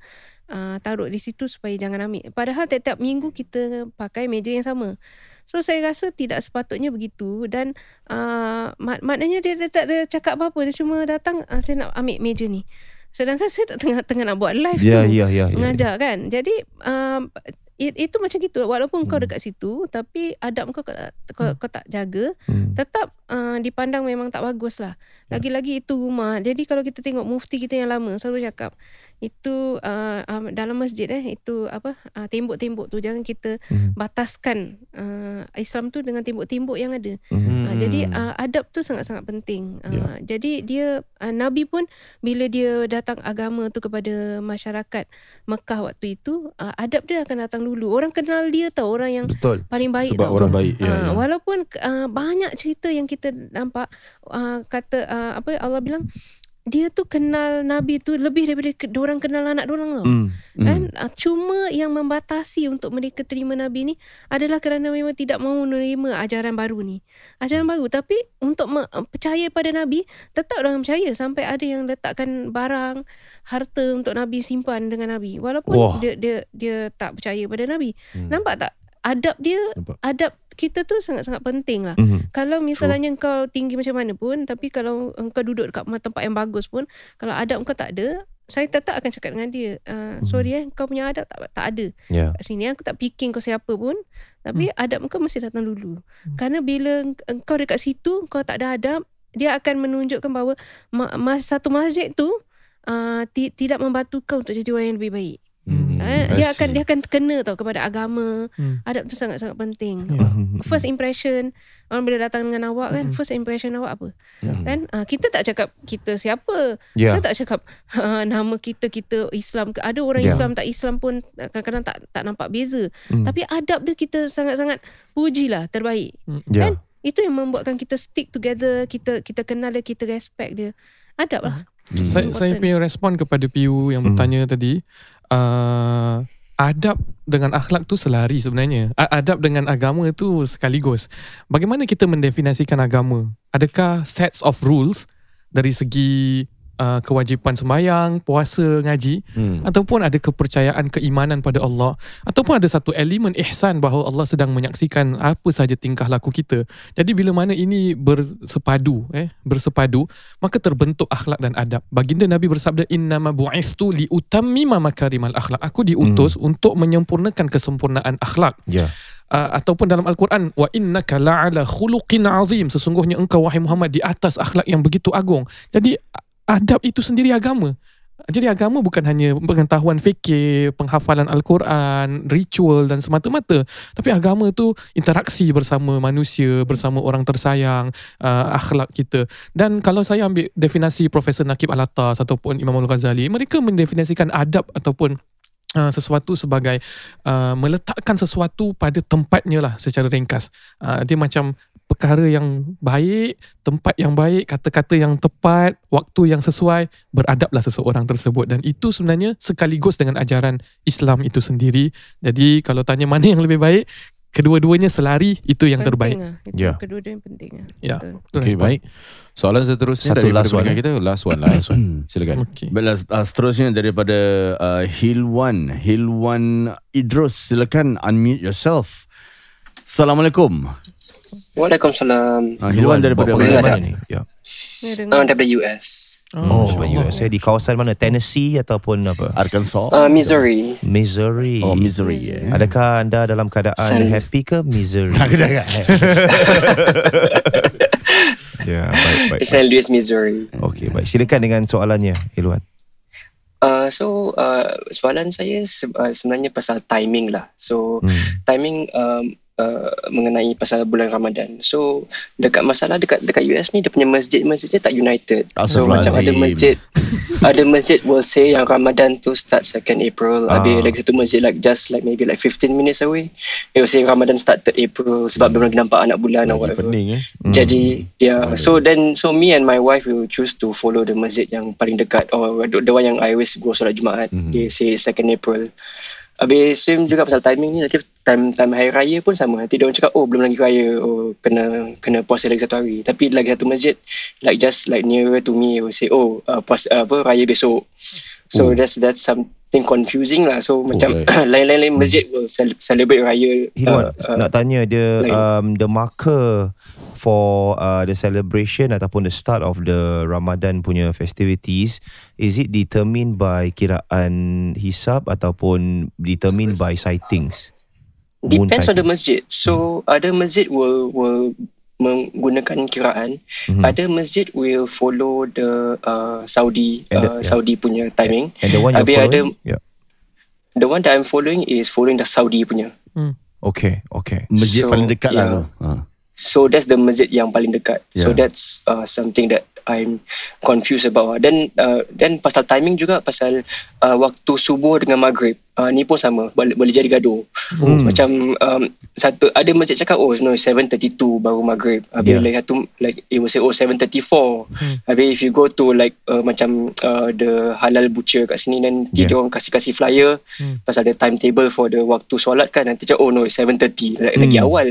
uh, taruh di situ supaya jangan ambil. Padahal tiap-tiap minggu kita pakai meja yang sama. So saya rasa tidak sepatutnya begitu dan uh, mak- maknanya dia, dia tak ada cakap apa-apa dia cuma datang uh, saya nak ambil meja ni. Sedangkan saya tak tengah tengah nak buat live yeah, tu. Yeah, yeah, ya, ya. mengajar yeah. kan. Jadi uh, It, itu macam gitu walaupun hmm. kau dekat situ tapi adab kau kau, hmm. kau tak jaga hmm. tetap uh, dipandang memang tak bagus lah. Ya. Lagi-lagi itu rumah. Jadi kalau kita tengok mufti kita yang lama selalu cakap itu uh, um, dalam masjid eh itu apa uh, tembok-tembok tu jangan kita mm-hmm. bataskan uh, Islam tu dengan tembok-tembok yang ada. Mm-hmm. Uh, jadi uh, adab tu sangat-sangat penting. Uh, yeah. Jadi dia uh, Nabi pun bila dia datang agama tu kepada masyarakat Mekah waktu itu uh, adab dia akan datang dulu. Orang kenal dia tau orang yang Betul. paling baik. Sebab tau. orang baik. Ya, uh, ya, ya. Walaupun uh, banyak cerita yang kita nampak uh, kata uh, apa Allah bilang dia tu kenal Nabi tu lebih daripada orang kenal anak orang tu. Mm. Kan? Mm. Ah, cuma yang membatasi untuk mereka terima Nabi ni adalah kerana memang tidak mahu menerima ajaran baru ni. Ajaran baru. Tapi untuk ah, percaya pada Nabi, tetap orang percaya sampai ada yang letakkan barang, harta untuk Nabi simpan dengan Nabi. Walaupun dia dia dia tak percaya pada Nabi. Mm. Nampak tak? Adab dia, Nampak. adab kita tu sangat-sangat penting lah. Mm-hmm. Kalau misalnya True. kau tinggi macam mana pun, tapi kalau kau duduk dekat tempat yang bagus pun, kalau ada kau tak ada, saya tetap akan cakap dengan dia, uh, sorry mm-hmm. eh, kau punya adab tak, tak ada. Yeah. Kat sini aku tak picking kau siapa pun, tapi mm-hmm. adab kau mesti datang dulu. Mm-hmm. Karena bila kau dekat situ, kau tak ada adab, dia akan menunjukkan bahawa satu masjid tu uh, ah, t- tidak membantu kau untuk jadi orang yang lebih baik. Hmm, eh, dia akan dia akan kena tau kepada agama. Hmm. Adab tu sangat-sangat penting. Yeah. Hmm, hmm, hmm, first impression orang bila datang dengan awak kan, hmm. first impression awak apa? Ya. Kan? Uh, kita tak cakap kita siapa. Yeah. Kita tak cakap uh, nama kita kita Islam Ada orang yeah. Islam tak Islam pun eh, kadang-kadang tak tak nampak beza. Hmm. Tapi adab dia kita sangat-sangat puji lah terbaik. Yeah. Kan? Itu yang membuatkan kita stick together, kita kita kenal dia, kita respect dia. Adab lah. Hmm. Saya, saya punya respon kepada PU yang bertanya hmm. tadi uh, adab dengan akhlak tu selari sebenarnya. Adab dengan agama tu sekaligus. Bagaimana kita mendefinisikan agama? Adakah sets of rules dari segi uh, kewajipan semayang, puasa, ngaji hmm. ataupun ada kepercayaan keimanan pada Allah ataupun ada satu elemen ihsan bahawa Allah sedang menyaksikan apa sahaja tingkah laku kita. Jadi bila mana ini bersepadu eh bersepadu maka terbentuk akhlak dan adab. Baginda Nabi bersabda innama bu'istu li utammima makarimal akhlak. Aku diutus hmm. untuk menyempurnakan kesempurnaan akhlak. Ya. Yeah. Uh, ataupun dalam al-Quran wa inna la'ala khuluqin azim sesungguhnya engkau wahai Muhammad di atas akhlak yang begitu agung jadi adab itu sendiri agama. Jadi agama bukan hanya pengetahuan fikir, penghafalan Al-Quran, ritual dan semata-mata. Tapi agama tu interaksi bersama manusia, bersama orang tersayang, uh, akhlak kita. Dan kalau saya ambil definisi Profesor Nakib Alata ataupun Imam Al-Ghazali, mereka mendefinisikan adab ataupun uh, sesuatu sebagai uh, meletakkan sesuatu pada tempatnya lah secara ringkas. Uh, dia macam perkara yang baik, tempat yang baik, kata-kata yang tepat, waktu yang sesuai, beradablah seseorang tersebut. Dan itu sebenarnya sekaligus dengan ajaran Islam itu sendiri. Jadi kalau tanya mana yang lebih baik, kedua-duanya selari, itu yang penting terbaik. Lah. Itu yeah. Kedua-duanya penting. Lah. Yeah. Betul. Okay, baik. Soalan seterusnya Satu daripada last one eh? kita, last one lah. last one. Hmm. Silakan. Okay. Last, uh, seterusnya daripada uh, Hilwan. Hilwan Idrus, silakan unmute yourself. Assalamualaikum. Waalaikumsalam. Ah, Hilwan daripada mana, ni? Ya. Ah, daripada US. Oh, oh US. Eh. Oh. Di kawasan mana? Tennessee ataupun apa? Arkansas? Uh, Missouri. Missouri. Oh, Missouri. Yeah. Hmm. Adakah anda dalam keadaan Sen. happy ke Missouri? Tak ada. Kan? Ya, baik, baik. Louis, Missouri. Okay, baik. Silakan dengan soalannya, Hilwan. Uh, so uh, soalan saya se- uh, sebenarnya pasal timing lah. So hmm. timing um, Uh, mengenai pasal bulan Ramadan. So dekat masalah dekat dekat US ni dia punya masjid masjid dia tak united. So macam ada masjid ada masjid will say yang Ramadan tu start 2nd April. Uh. Habis lagi satu masjid like just like maybe like 15 minutes away. They will say Ramadan start 3 April sebab hmm. belum nampak anak bulan atau whatever. Pening, eh? hmm. Jadi yeah. Hmm. So then so me and my wife will choose to follow the masjid yang paling dekat or the one yang I always go solat Jumaat. Hmm. They say 2nd April. Habis same juga pasal timing ni nanti time time hari raya pun sama. Nanti dia orang cakap oh belum lagi raya oh kena kena puasa lagi satu hari. Tapi lagi satu masjid like just like nearer to me will say oh uh, puasa uh, apa raya besok. Hmm. So oh. that's that's something confusing lah. So oh, macam lain-lain lain hmm. masjid hmm. will celebrate raya. Hidwan, uh, uh, nak tanya dia um, the marker for uh, the celebration ataupun the start of the Ramadan punya festivities is it determined by kiraan hisab ataupun determined by sightings? Depends sightings. on the masjid. So hmm. ada masjid will will menggunakan kiraan mm-hmm. ada masjid will follow the uh, Saudi the, uh, yeah. Saudi punya timing and the one ada, yeah. the one that I'm following is following the Saudi punya mm. okay okay masjid so, paling dekat lah yeah. lah tu ha. so that's the masjid yang paling dekat yeah. so that's uh, something that I'm confused about then uh, then pasal timing juga pasal uh, waktu subuh dengan maghrib uh, ni pun sama boleh, boleh jadi gaduh hmm. macam um, satu ada masjid cakap oh no 7.32 baru maghrib habis yeah. like, satu like it will say oh 7.34 hmm. habis if you go to like uh, macam uh, the halal butcher kat sini nanti yeah. dia orang kasih-kasih flyer hmm. pasal ada timetable for the waktu solat kan nanti cakap oh no 7.30 like, hmm. awal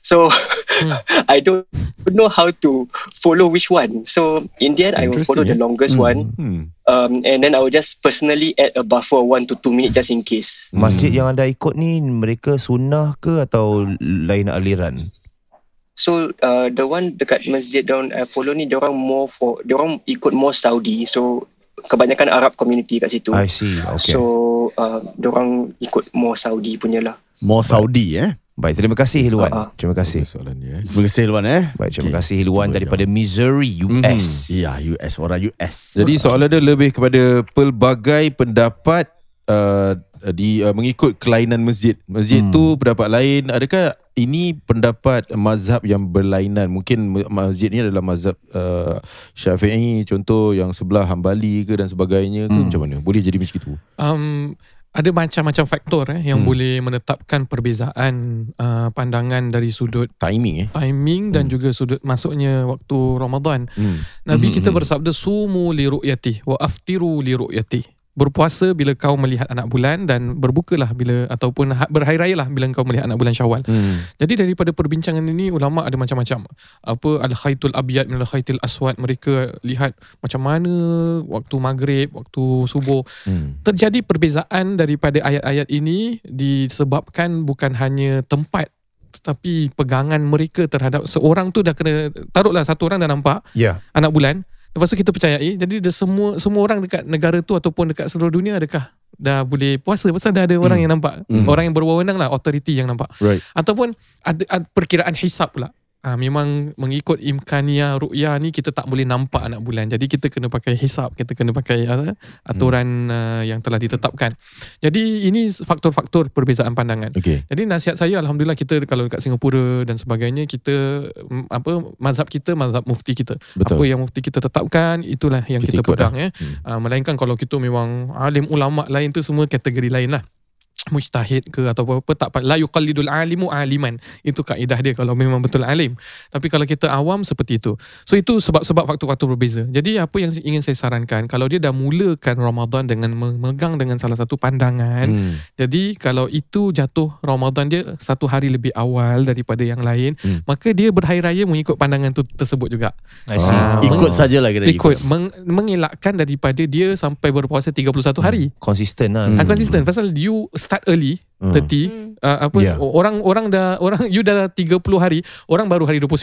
so hmm. I don't know how to follow which one. So in the end, I will follow the eh? longest hmm. one. Hmm. Um, and then I will just personally add a buffer one to two minutes just in case. Hmm. Masjid yang anda ikut ni, mereka sunnah ke atau lain aliran? So uh, the one dekat masjid down I uh, follow ni, orang more for, orang ikut more Saudi. So kebanyakan Arab community kat situ. I see. Okay. So uh, orang ikut more Saudi punya lah. More Saudi eh? Baik, terima kasih Hilwan. Uh-huh. Ah, ah. Terima kasih. Soalannya, eh. Terima kasih Hilwan eh. Baik, terima kasih Hilwan Cuma daripada mhm. ya. Missouri, US. Mm-hmm. Ya, US orang US. Jadi soalan dia lebih kepada pelbagai pendapat uh, di uh, mengikut kelainan masjid. Masjid hmm. tu pendapat lain, adakah ini pendapat mazhab yang berlainan? Mungkin masjid ni adalah mazhab uh, Syafi'i contoh yang sebelah Hambali ke dan sebagainya ke hmm. macam mana? Boleh jadi macam itu. Um ada macam-macam faktor eh yang hmm. boleh menetapkan perbezaan uh, pandangan dari sudut timing eh timing dan hmm. juga sudut masuknya waktu Ramadan. Hmm. Nabi hmm. kita hmm. bersabda sumu li ru'yati wa aftiru li ru'yati berpuasa bila kau melihat anak bulan dan berbukalah bila ataupun ha- berhari raya lah bila kau melihat anak bulan syawal. Hmm. Jadi daripada perbincangan ini ulama ada macam-macam. Apa al-khaitul abiyad, al-khaitil aswad mereka lihat macam mana waktu maghrib, waktu subuh. Hmm. Terjadi perbezaan daripada ayat-ayat ini disebabkan bukan hanya tempat tetapi pegangan mereka terhadap seorang tu dah kena taruhlah satu orang dah nampak yeah. anak bulan Lepas tu kita percayai eh, Jadi semua semua orang dekat negara tu Ataupun dekat seluruh dunia Adakah dah boleh puasa Pasal dah ada orang mm. yang nampak mm. Orang yang berwenang lah Authority yang nampak right. Ataupun ada, ada perkiraan hisap pula Ha, memang mengikut imkania ru'ya ni kita tak boleh nampak anak bulan. Jadi kita kena pakai hisap, kita kena pakai uh, aturan uh, yang telah ditetapkan. Jadi ini faktor-faktor perbezaan pandangan. Okay. Jadi nasihat saya alhamdulillah kita kalau dekat Singapura dan sebagainya kita apa mazhab kita, mazhab mufti kita. Betul. Apa yang mufti kita tetapkan itulah yang kita, kita pegang lah. Eh. Hmm. Uh, melainkan kalau kita memang alim ulama lain tu semua kategori lain lah mujtahid ke atau apa tak la yuqallidul alimu aliman itu kaedah dia kalau memang betul alim tapi kalau kita awam seperti itu so itu sebab-sebab faktor-faktor berbeza jadi apa yang ingin saya sarankan kalau dia dah mulakan Ramadan dengan memegang dengan salah satu pandangan hmm. jadi kalau itu jatuh Ramadan dia satu hari lebih awal daripada yang lain hmm. maka dia berhari raya mengikut pandangan tu tersebut juga ah. meng- hmm. ikut sajalah kira ikut meng- mengelakkan daripada dia sampai berpuasa 31 hari hmm. konsisten lah hmm. konsisten ah, pasal you start early uh. hmm. uh, apa yeah. orang orang dah orang you dah 30 hari orang baru hari 29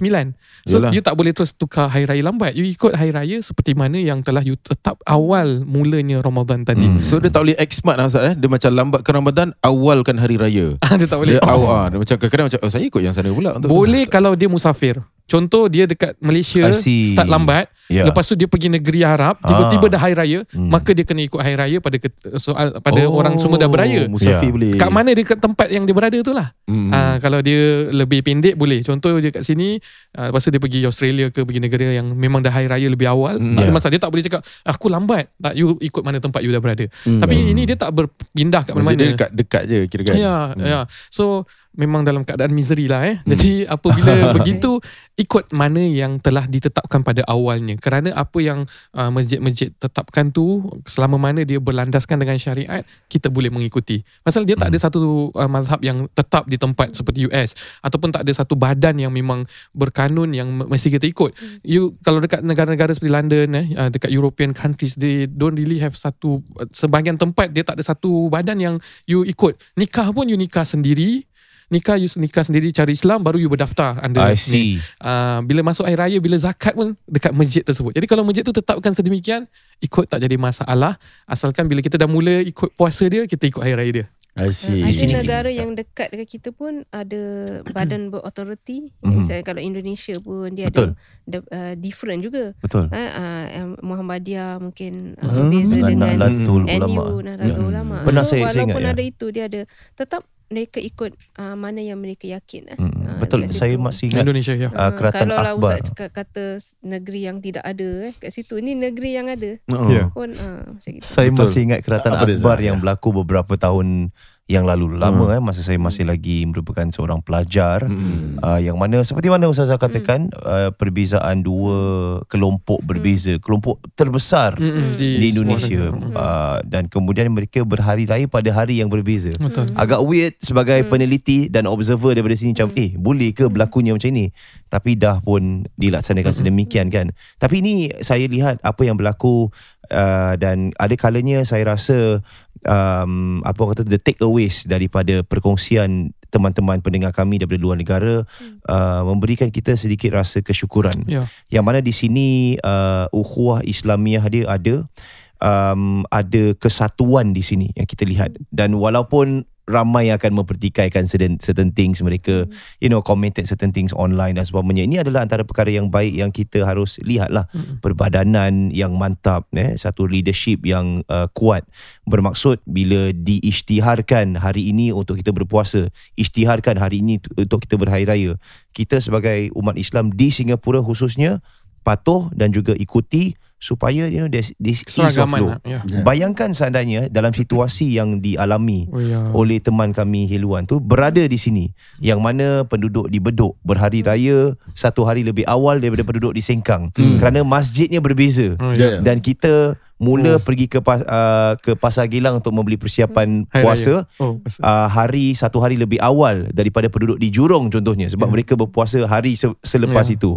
so Yalah. you tak boleh terus tukar hari raya lambat you ikut hari raya seperti mana yang telah you tetap awal mulanya Ramadan tadi hmm. so dia tak boleh expat lah eh? dia macam lambatkan Ramadan awalkan hari raya ah, dia tak boleh dia, oh. Ah, awal, dia macam kadang macam oh, saya ikut yang sana pula boleh kalau dia musafir Contoh dia dekat Malaysia start lambat yeah. lepas tu dia pergi negeri Arab ah. tiba-tiba ah. dah hari raya hmm. maka dia kena ikut hari raya pada ke, soal pada oh. orang semua dah beraya musafir yeah. boleh kat mana dekat tempat yang dia berada tu lah hmm. Ah, kalau dia lebih pendek boleh contoh dia kat sini uh, lepas tu dia pergi Australia ke pergi negara yang memang dah hari raya lebih awal hmm. tak yeah. ada dia tak boleh cakap aku lambat tak you ikut mana tempat you dah berada hmm. tapi hmm. ini dia tak berpindah kat mana-mana dia dekat dekat je kira kira kan? ya, yeah, hmm. yeah. so memang dalam keadaan misery lah eh. Hmm. Jadi apabila begitu ikut mana yang telah ditetapkan pada awalnya. Kerana apa yang uh, masjid-masjid tetapkan tu selama mana dia berlandaskan dengan syariat kita boleh mengikuti. Pasal dia tak ada hmm. satu uh, mazhab yang tetap di tempat seperti US ataupun tak ada satu badan yang memang berkanun yang mesti kita ikut. Hmm. You kalau dekat negara-negara seperti London eh uh, dekat European countries they don't really have satu uh, sebahagian tempat dia tak ada satu badan yang you ikut. Nikah pun you nikah sendiri nikah you nikah sendiri cari Islam baru you berdaftar under I see. Uh, bila masuk air raya bila zakat pun dekat masjid tersebut jadi kalau masjid tu tetapkan sedemikian ikut tak jadi masalah asalkan bila kita dah mula ikut puasa dia kita ikut air raya dia I ah, see. Uh, ada negara yang dekat dengan kita pun ada badan berautoriti. Misalnya mhm. kalau Indonesia pun dia Betul. ada uh, different juga. Betul. Uh, uh, Muhammadiyah mungkin uh, hmm. beza dengan, dengan NU, Nahdlatul ya. Ulama. Ulama. Ya. so, saya, walaupun saya ingat, ya. ada ya. itu, dia ada tetap mereka ikut uh, mana yang mereka yakin eh. hmm. Ah, betul situ, saya masih ingat Indonesia ya. uh, ah, keratan akbar kalau lah kata negeri yang tidak ada eh kat situ ini negeri yang ada uh. Hmm. yeah. pun uh, saya betul. masih ingat keratan uh, akbar yang ya. berlaku beberapa tahun yang lalu lama hmm. eh masa saya masih hmm. lagi merupakan seorang pelajar hmm. uh, yang mana seperti mana ustazah katakan hmm. uh, perbezaan dua kelompok berbeza hmm. kelompok terbesar hmm. hmm. di Indonesia hmm. uh, dan kemudian mereka berhari raya pada hari yang berbeza hmm. agak weird sebagai hmm. peneliti dan observer daripada sini macam eh boleh ke berlakunya macam ini tapi dah pun dilaksanakan hmm. sedemikian kan tapi ini saya lihat apa yang berlaku uh, dan ada kalanya saya rasa um, apa kata the take away takeaways daripada perkongsian teman-teman pendengar kami daripada luar negara hmm. uh, memberikan kita sedikit rasa kesyukuran. Yeah. Yang mana di sini uh, ukhuwah Islamiah dia ada um, ada kesatuan di sini yang kita lihat dan walaupun ramai yang akan mempertikaikan certain, certain things mereka mm. you know commented certain things online dan sebagainya ini adalah antara perkara yang baik yang kita harus lihatlah mm. perbadanan yang mantap eh satu leadership yang uh, kuat bermaksud bila diisytiharkan hari ini untuk kita berpuasa isytiharkan hari ini untuk kita berhari raya kita sebagai umat Islam di Singapura khususnya patuh dan juga ikuti supaya you know there's this ease of flow. Lah. Ya. Yeah. Bayangkan seandainya dalam situasi yang dialami oh, yeah. oleh teman kami Hilwan tu berada di sini yang mana penduduk di Bedok berhari hmm. raya satu hari lebih awal daripada penduduk di Sengkang hmm. kerana masjidnya berbeza oh, ya. yeah. dan kita mula oh. pergi ke uh, ke pasar gilang untuk membeli persiapan hmm. hari puasa oh, uh, hari satu hari lebih awal daripada penduduk di jurong contohnya sebab yeah. Hmm. mereka berpuasa hari se- selepas yeah. itu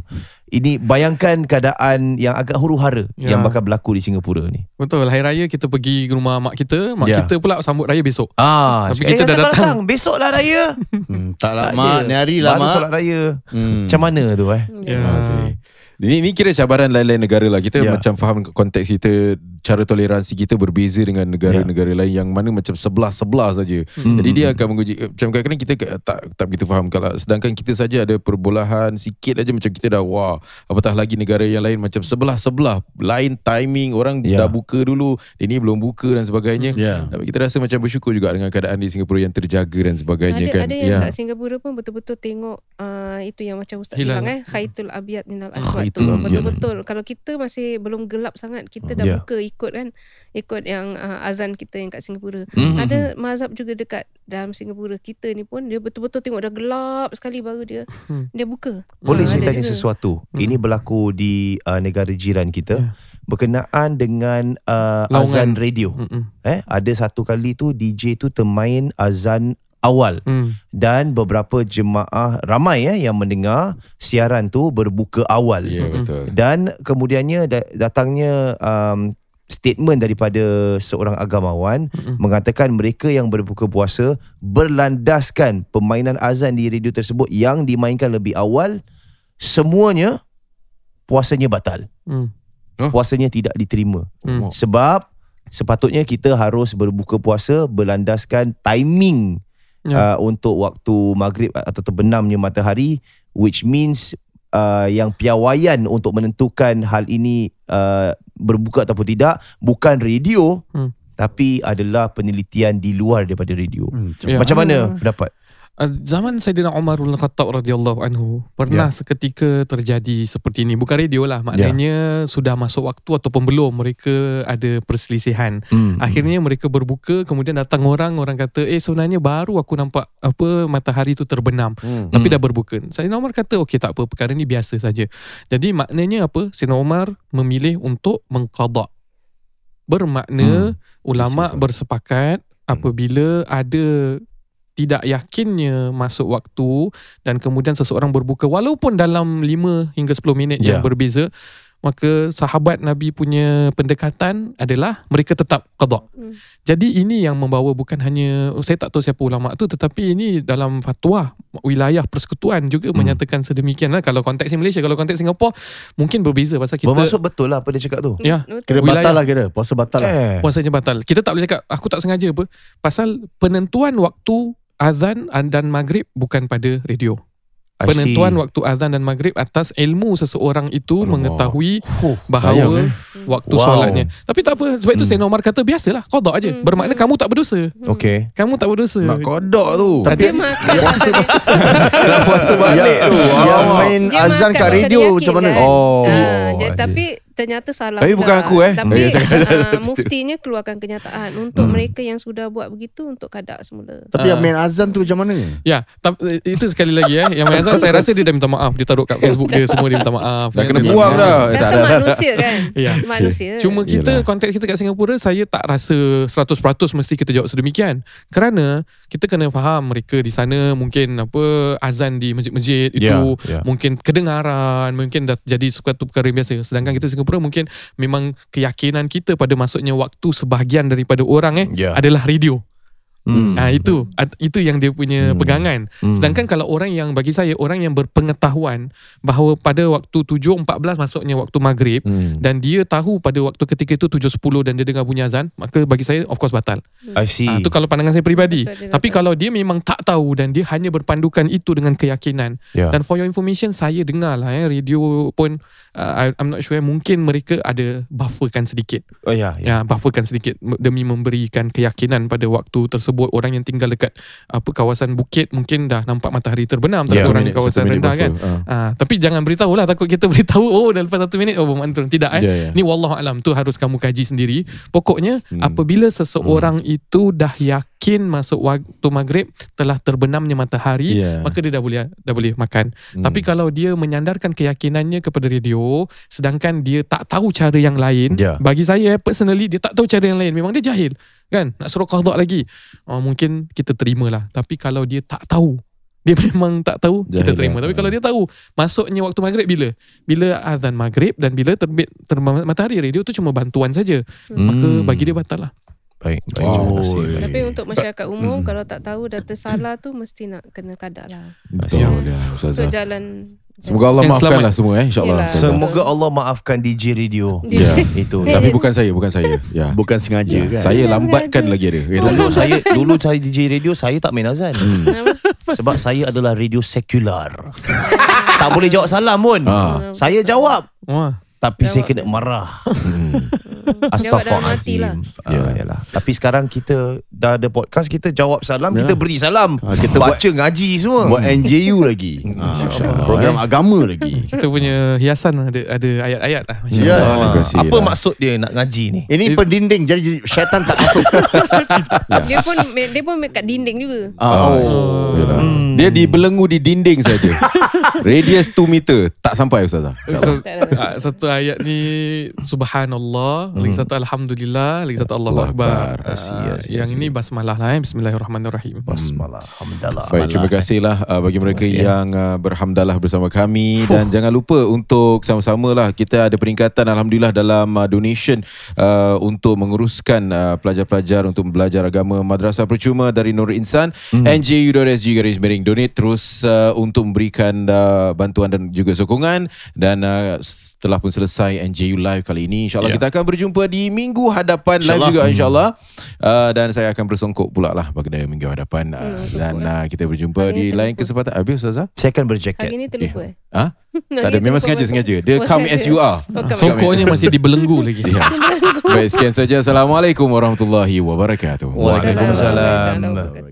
ini bayangkan keadaan yang agak huru-hara yeah. yang bakal berlaku di Singapura ni betul hari raya kita pergi ke rumah mak kita mak yeah. kita pula sambut raya besok ah tapi kita eh, dah datang. datang lah raya hmm, tak lah tak mak ni hari lah mak solat raya hmm. macam mana tu eh yeah. Ya. Yeah. Ini, ini kira cabaran lain-lain negara lah. Kita yeah. macam faham konteks kita, cara toleransi kita berbeza dengan negara-negara ya. lain yang mana macam sebelah-sebelah saja. Mm. Jadi dia akan menguji, eh, macam kadang-kadang kita tak, tak begitu faham. Kalau sedangkan kita saja ada perbolahan sikit aja macam kita dah wah, apatah lagi negara yang lain macam sebelah-sebelah. Lain timing, orang yeah. dah buka dulu, ini belum buka dan sebagainya. Yeah. Tapi kita rasa macam bersyukur juga dengan keadaan di Singapura yang terjaga dan sebagainya ada, kan. Ada yang yeah. kat Singapura pun betul-betul tengok uh, itu yang macam Ustaz Hilang. bilang eh, Khaitul Abiyat Minal Aswad itu betul-betul hmm, yeah. Ya. kalau kita masih belum gelap sangat kita hmm, dah yeah. buka ikut kan ikut yang uh, azan kita yang kat Singapura mm-hmm. ada hmm, mazhab juga dekat dalam Singapura kita ni pun dia betul-betul tengok dah gelap sekali baru dia hmm. dia buka boleh uh, saya tanya juga. sesuatu hmm. ini berlaku di uh, negara jiran kita yeah. Berkenaan dengan uh, azan radio, Mm-mm. eh ada satu kali tu DJ tu termain azan awal hmm. dan beberapa jemaah ramai eh yang mendengar siaran tu berbuka awal yeah, hmm. betul. dan kemudiannya datangnya um, statement daripada seorang agamawan hmm. mengatakan mereka yang berbuka puasa berlandaskan permainan azan di radio tersebut yang dimainkan lebih awal semuanya puasanya batal hmm. huh? puasanya tidak diterima hmm. sebab sepatutnya kita harus berbuka puasa berlandaskan timing yeah. uh, untuk waktu maghrib atau terbenamnya matahari which means Uh, yang piawaian untuk menentukan hal ini uh, berbuka ataupun tidak bukan radio hmm. tapi adalah penelitian di luar daripada radio hmm. yeah. macam mana hmm. pendapat Ah, zaman Saidina Umar bin Khattab radhiyallahu anhu pernah yeah. seketika terjadi seperti ini bukan radio lah maknanya yeah. sudah masuk waktu ataupun belum mereka ada perselisihan mm, akhirnya mm. mereka berbuka kemudian datang orang orang kata eh sebenarnya baru aku nampak apa matahari itu terbenam mm, tapi mm. dah berbuka Saidina Umar kata okey tak apa perkara ini biasa saja jadi maknanya apa Saidina Umar memilih untuk mengqada bermakna mm. ulama bersepakat hmm. apabila ada tidak yakinnya masuk waktu dan kemudian seseorang berbuka walaupun dalam 5 hingga 10 minit yeah. yang ya. berbeza maka sahabat Nabi punya pendekatan adalah mereka tetap qada. Mm. Jadi ini yang membawa bukan hanya saya tak tahu siapa ulama tu tetapi ini dalam fatwa wilayah persekutuan juga mm. menyatakan sedemikian kalau konteks Malaysia kalau konteks Singapura mungkin berbeza pasal kita Bermaksud betul lah apa dia cakap tu. Ya. Kira wilayah. batal lah kira. Puasa batal lah. Puasanya batal. Kita tak boleh cakap aku tak sengaja apa pasal penentuan waktu azan dan maghrib bukan pada radio. I Penentuan see. waktu azan dan maghrib atas ilmu seseorang itu Alamak. mengetahui huh, bahawa sayang, eh. waktu wow. solatnya. Tapi tak apa, sebab itu hmm. Sayyidina Omar kata biasalah, kodok aja. Hmm. Bermakna kamu tak berdosa. Hmm. Okay. Kamu tak berdosa. Nak kodok tu. Tapi puasa, puasa balik ya. tu. Yang main azan kat radio macam mana? Kan? Oh, uh, dia, tapi ternyata salah. Tapi bukan aku eh. Tapi uh, muftinya keluarkan kenyataan untuk hmm. mereka yang sudah buat begitu untuk kadak semula. Tapi uh. Ah. yang main azan tu macam mana? Ya, eh, itu sekali lagi eh. Yang main azan saya rasa dia dah minta maaf. Dia taruh kat Facebook dia semua dia minta maaf. Dah kan, kena buang dah. Kan manusia kan? ya. Manusia. Cuma kita, konteks kita kat Singapura, saya tak rasa 100% mesti kita jawab sedemikian. Kerana kita kena faham mereka di sana mungkin apa azan di masjid-masjid itu. Ya, ya. Mungkin kedengaran, mungkin dah jadi suatu perkara biasa. Sedangkan kita Singapura apa mungkin memang keyakinan kita pada masuknya waktu sebahagian daripada orang eh yeah. adalah radio. Hmm. Ah itu itu yang dia punya hmm. pegangan. Hmm. Sedangkan kalau orang yang bagi saya orang yang berpengetahuan bahawa pada waktu 7.14 masuknya waktu maghrib hmm. dan dia tahu pada waktu ketika itu 7.10 dan dia dengar bunyi azan, maka bagi saya of course batal. I see. Ah, itu kalau pandangan saya peribadi. Tapi kalau dia memang tak tahu dan dia hanya berpandukan itu dengan keyakinan. Yeah. Dan for your information saya dengar lah eh radio pun uh, I'm not sure eh, mungkin mereka ada bufferkan sedikit. Oh ya. Yeah, ya, yeah. yeah, bufferkan sedikit demi memberikan keyakinan pada waktu tersebut tersebut orang yang tinggal dekat apa kawasan bukit mungkin dah nampak matahari terbenam satu ya, orang di kawasan rendah buffer. kan uh. Uh, tapi jangan beritahu lah takut kita beritahu oh dah lepas satu minit oh bermakna turun tidak eh yeah, yeah. ni wallahu alam tu harus kamu kaji sendiri pokoknya hmm. apabila seseorang hmm. itu dah yakin masuk waktu maghrib telah terbenamnya matahari yeah. maka dia dah boleh dah boleh makan hmm. tapi kalau dia menyandarkan keyakinannya kepada radio sedangkan dia tak tahu cara yang lain yeah. bagi saya eh, personally dia tak tahu cara yang lain memang dia jahil kan nak suruh qada lagi uh, mungkin kita terima lah tapi kalau dia tak tahu dia memang tak tahu Jahil kita lah. terima lah. tapi kalau dia tahu masuknya waktu maghrib bila bila azan maghrib dan bila terbit ter matahari radio tu cuma bantuan saja hmm. maka bagi dia batal lah baik baik oh, terima kasih tapi untuk masyarakat umum hmm. kalau tak tahu dah tersalah tu mesti nak kena kadak lah betul ya, ya jalan Semoga Allah yang maafkanlah selamat. Lah semua eh insyaallah. Semoga Allah maafkan DJ Radio. Ya yeah. itu. Tapi bukan saya, bukan saya. Ya. Yeah. Bukan sengaja yeah. kan. Saya lambatkan lagi dia. Okay. Dulu saya dulu saya DJ Radio saya tak main azan. Hmm. Sebab saya adalah radio sekular. tak boleh jawab salam pun. Ha. Saya jawab. Tapi jawab. saya kena marah. Hmm. Astaghfirullahalazim. Ya lah. Ah, Tapi sekarang kita dah ada podcast kita jawab salam, yeah. kita beri salam. Ha, kita baca buat, ngaji semua. Buat NJU lagi. Ha, program eh. agama lagi. Kita punya hiasan ada ada ayat-ayat lah. Yeah. Ya. Kasih Apa lah. maksud dia nak ngaji ni? Ini It, pendinding jadi syaitan tak masuk. Ya. dia pun dia pun kat dinding juga. Ah, oh. oh. Hmm. Dia dibelenggu di dinding saja. Radius 2 meter tak sampai ustazah. Satu ayat ni subhanallah, lagi hmm. satu alhamdulillah, lagi satu Allahu akbar. Yang ini basmalah lah eh. Bismillahirrahmanirrahim. Hmm. Basmalah. Alhamdulillah. Baik, terima eh. kasih lah uh, bagi mereka kasih, eh. yang uh, berhamdalah bersama kami. Fuh. Dan jangan lupa untuk sama-sama lah kita ada peningkatan Alhamdulillah dalam uh, donation uh, untuk menguruskan uh, pelajar-pelajar untuk belajar agama madrasah percuma dari Nur Insan. Hmm. NJU.SG Garis Miring Donate terus uh, untuk memberikan uh, bantuan dan juga sokongan. Dan uh, telah pun selesai NJU Live kali ini. InsyaAllah yeah. kita akan berjumpa di minggu hadapan live juga insyaAllah. Hmm. Uh, dan saya akan akan bersongkok pula lah pada minggu hadapan hmm, dan uh, kita berjumpa hari di terlupa. lain kesempatan habis Ustazah saya akan berjaket hari ni eh, terlupa eh. ha? hari tak ada memang sengaja sengaja dia come as you are songkoknya masih dibelenggu lagi ya. baik sekian saja Assalamualaikum Warahmatullahi Wabarakatuh Waalaikumsalam, Waalaikumsalam.